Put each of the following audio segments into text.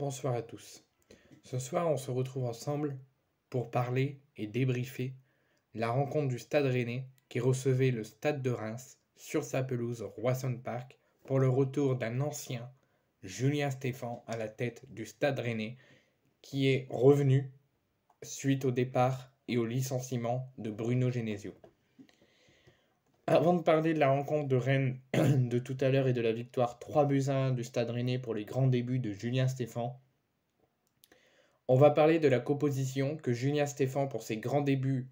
bonsoir à tous. Ce soir, on se retrouve ensemble pour parler et débriefer la rencontre du Stade Rennais qui recevait le Stade de Reims sur sa pelouse Roisson Park pour le retour d'un ancien Julien Stéphan à la tête du Stade Rennais qui est revenu suite au départ et au licenciement de Bruno Genesio. Avant de parler de la rencontre de Rennes de tout à l'heure et de la victoire 3 buts 1 du Stade Rennais pour les grands débuts de Julien Stéphan, on va parler de la composition que Julien Stéphan pour ses grands débuts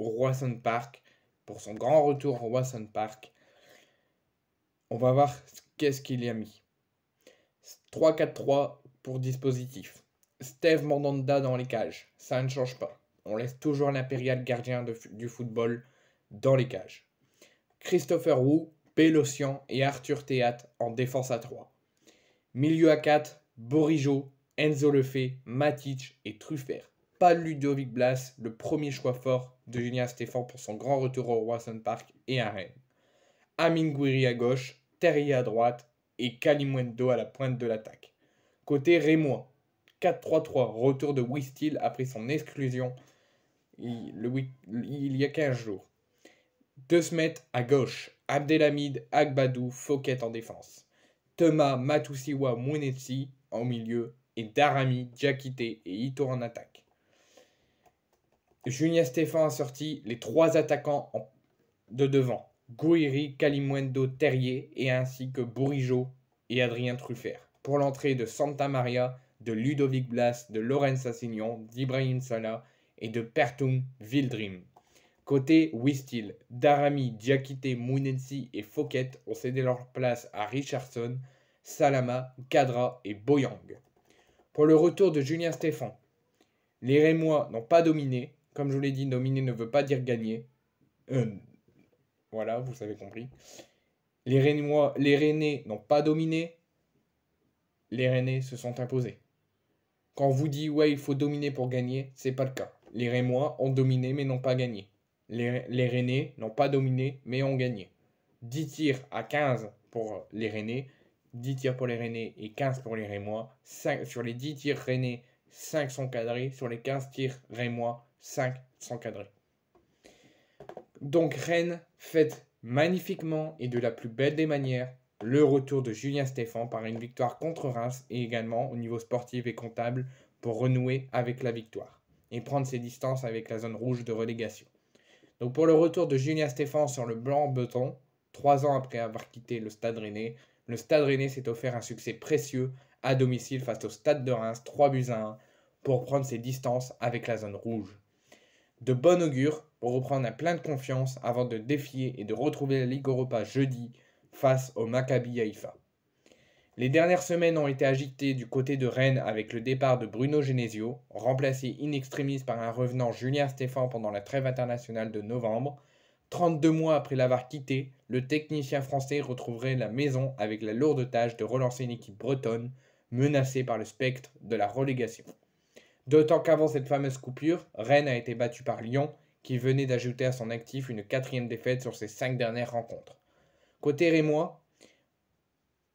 au Roisson Park, pour son grand retour au Roisson Park. On va voir qu'est-ce qu'il y a mis. 3-4-3 pour dispositif. Steve Mandanda dans les cages, ça ne change pas. On laisse toujours l'impérial gardien du football dans les cages. Christopher Wu, Pélocian et Arthur Théat en défense à 3. Milieu à 4, Borijo, Enzo Lefebvre, Matic et Truffert. Pas Ludovic Blas, le premier choix fort de Julien Stéphane pour son grand retour au Watson Park et à Rennes. Amine à gauche, Terrier à droite et Kalimwendo à la pointe de l'attaque. Côté Rémois, 4-3-3, retour de Wistil après son exclusion il y a 15 jours. De à gauche, Abdelhamid Agbadou Fouquet en défense. Thomas Matusiwa Mounetsi en milieu et Darami Djakite et Ito en attaque. Julien Stéphane a sorti les trois attaquants de devant, Gouiri, Kalimwendo, Terrier et ainsi que Bourigeau et Adrien Truffert. Pour l'entrée de Santa Maria, de Ludovic Blas, de Lorenz Assignon, d'Ibrahim Salah et de Pertum Vildrim. Côté Wistil, Darami, Diakité, Mounensi et Fouquet ont cédé leur place à Richardson, Salama, Kadra et Boyang. Pour le retour de Julien Stéphan, les Rémois n'ont pas dominé. Comme je vous l'ai dit, dominer ne veut pas dire gagner. Euh, voilà, vous avez compris. Les Rémois, les Rennais n'ont pas dominé. Les Rennais se sont imposés. Quand on vous dit ouais, il faut dominer pour gagner, c'est pas le cas. Les Rémois ont dominé mais n'ont pas gagné. Les, Rennais n'ont pas dominé, mais ont gagné. 10 tirs à 15 pour les Rennais, 10 tirs pour les Rennais et 15 pour les Rémois. sur les 10 tirs Rennais, 5 sont cadrés. Sur les 15 tirs Rémois, 5 sont cadrés. Donc Rennes fête magnifiquement et de la plus belle des manières le retour de Julien Stéphan par une victoire contre Reims et également au niveau sportif et comptable pour renouer avec la victoire et prendre ses distances avec la zone rouge de relégation. Donc pour le retour de Julien Stéphane sur le blanc beton, trois ans après avoir quitté le Stade Rennais, le Stade Rennais s'est offert un succès précieux à domicile face au Stade de Reims, 3 buts à 1, pour prendre ses distances avec la zone rouge. De bon augure pour reprendre un plein de confiance avant de défier et de retrouver la Ligue Europa jeudi face au Maccabi Haïfa. Les dernières semaines ont été agitées du côté de Rennes avec le départ de Bruno Genesio, remplacé in extremis par un revenant Julien Stéphan pendant la trêve internationale de novembre. 32 mois après l'avoir quitté, le technicien français retrouverait la maison avec la lourde tâche de relancer une équipe bretonne menacée par le spectre de la relégation. D'autant qu'avant cette fameuse coupure, Rennes a été battu par Lyon, qui venait d'ajouter à son actif une quatrième défaite sur ses cinq dernières rencontres. Côté Rémois,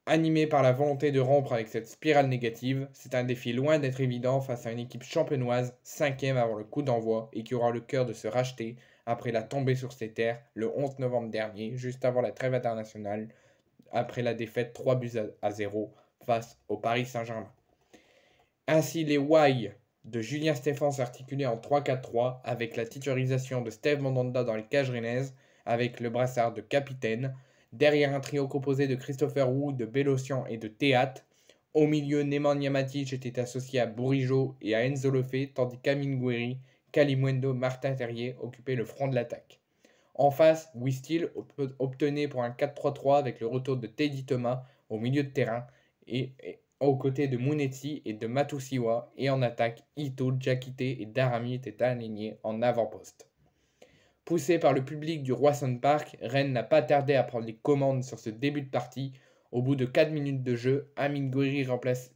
Animé par la volonté de rompre avec cette spirale négative, c'est un défi loin d'être évident face à une équipe champenoise, cinquième avant le coup d'envoi et qui aura le cœur de se racheter après la tombée sur ses terres le 11 novembre dernier, juste avant la trêve internationale, après la défaite 3 buts à 0 face au Paris Saint-Germain. Ainsi, les why » de Julien Stéphane s'articulaient en 3-4-3 avec la titularisation de Steve Mandanda dans les cages avec le brassard de capitaine, derrière un trio composé de Christopher Wu, de Bélocian et de Théat. Au milieu, Nemanja Matic était associé à Bourigeau et à Enzo Lefebvre, tandis qu'Amin Gouiri, Kalimwendo, Martin Terrier occupaient le front de l'attaque. En face, Wistil obtenait pour un 4-3-3 avec le retour de Teddy Thomas au milieu de terrain et, aux côtés de Munetsi et de Matusiwa et en attaque, Ito, Jakite et Darami étaient alignés en avant-poste. Poussé par le public du Roisson Park, Rennes n'a pas tardé à prendre les commandes sur ce début de partie. Au bout de 4 minutes de jeu, Amine Gouiri remplace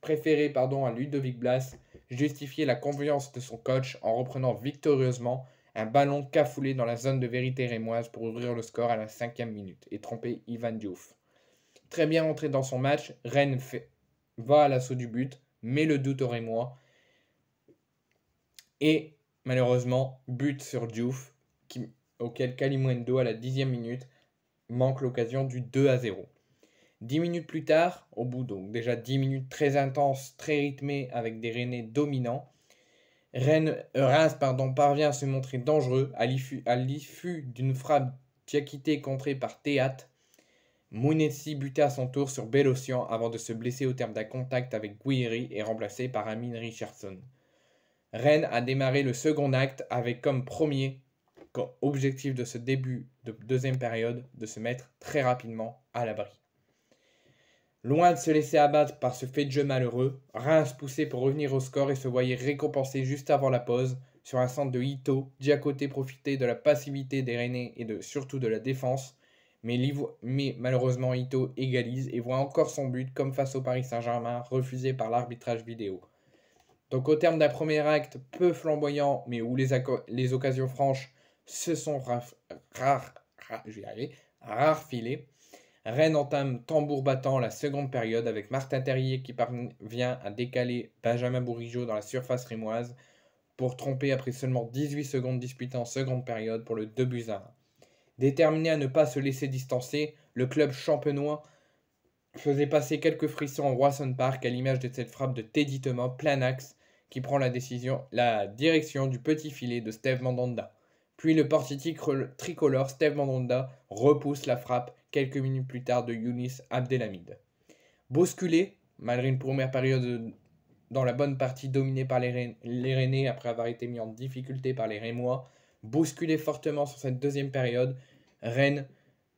préféré pardon, à Ludovic Blas, justifiait la confiance de son coach en reprenant victorieusement un ballon cafoulé dans la zone de vérité rémoise pour ouvrir le score à la cinquième minute et tromper Ivan Diouf. Très bien entré dans son match, Rennes va à l'assaut du but, mais le doute au Rémois et malheureusement but sur Diouf auquel Kalimundo à la dixième minute manque l'occasion du 2 à 0. Dix minutes plus tard, au bout donc déjà dix minutes très intenses, très rythmées avec des rennes dominants, Rennes, euh, Reims pardon, parvient à se montrer dangereux à l'issue d'une frappe tchakité contrée par Théat. Mounessi buté à son tour sur Bellossian avant de se blesser au terme d'un contact avec Guiri et remplacé par Amine Richardson. Rennes a démarré le second acte avec comme premier objectif de ce début de deuxième période de se mettre très rapidement à l'abri. Loin de se laisser abattre par ce fait de jeu malheureux, Reims poussait pour revenir au score et se voyait récompensé juste avant la pause sur un centre de Ito. côté profitait de la passivité des Rennais et de, surtout de la défense, mais, malheureusement Ito égalise et voit encore son but comme face au Paris Saint-Germain refusé par l'arbitrage vidéo. Donc au terme d'un premier acte peu flamboyant, mais où les, les, occasions franches ce sont rares rare, Rennes entame tambour battant la seconde période avec Martin Terrier qui parvient à décaler Benjamin Bourigeau dans la surface rimoise pour tromper après seulement 18 secondes disputées en seconde période pour le 2 buts à Déterminé à ne pas se laisser distancer, le club champenois faisait passer quelques frissons au Roisson Park à l'image de cette frappe de Teddy Thomas plein axe qui prend la, décision, la direction du petit filet de Steve Mandanda. Puis le portier tricolore Steve Mandanda repousse la frappe quelques minutes plus tard de Younis Abdelhamid. Bousculé, malgré une première période dans la bonne partie dominée par les, les après avoir été mis en difficulté par les Rémois, bousculé fortement sur cette deuxième période, Rennes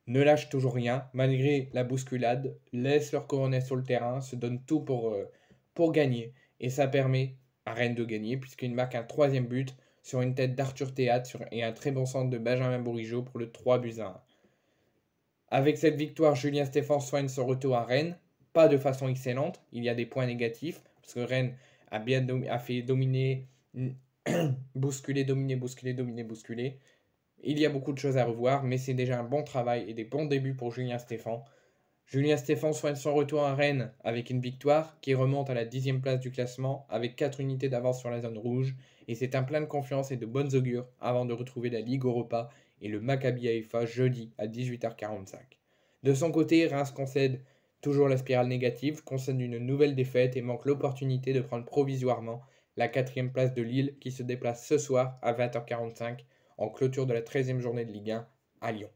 ne lâche toujours rien, malgré la bousculade, laisse leur coronet sur le terrain, se donne tout pour, euh, pour gagner, et ça permet à Rennes de gagner puisqu'il marque un troisième but sur une tête d'Arthur Théâtre et un très bon centre de Benjamin Bourigeau pour le 3 buts Avec cette victoire, Julien Stéphane soigne son retour à Rennes, pas de façon excellente, il y a des points négatifs, parce que Rennes a bien a fait dominer, bousculer, dominer, bousculer, dominer, bousculer. Il y a beaucoup de choses à revoir, mais c'est déjà un bon travail et des bons débuts pour Julien Stéphane. Julien Stéphane soigne son retour à Rennes avec une victoire qui remonte à la dixième place du classement avec 4 unités d'avance sur la zone rouge et c'est un plein de confiance et de bonnes augures avant de retrouver la Ligue Europa et le Maccabi Haïfa jeudi à 18h45. De son côté, Reims concède toujours la spirale négative, concède une nouvelle défaite et manque l'opportunité de prendre provisoirement la quatrième place de Lille qui se déplace ce soir à 20h45 en clôture de la 13e journée de Ligue 1 à Lyon.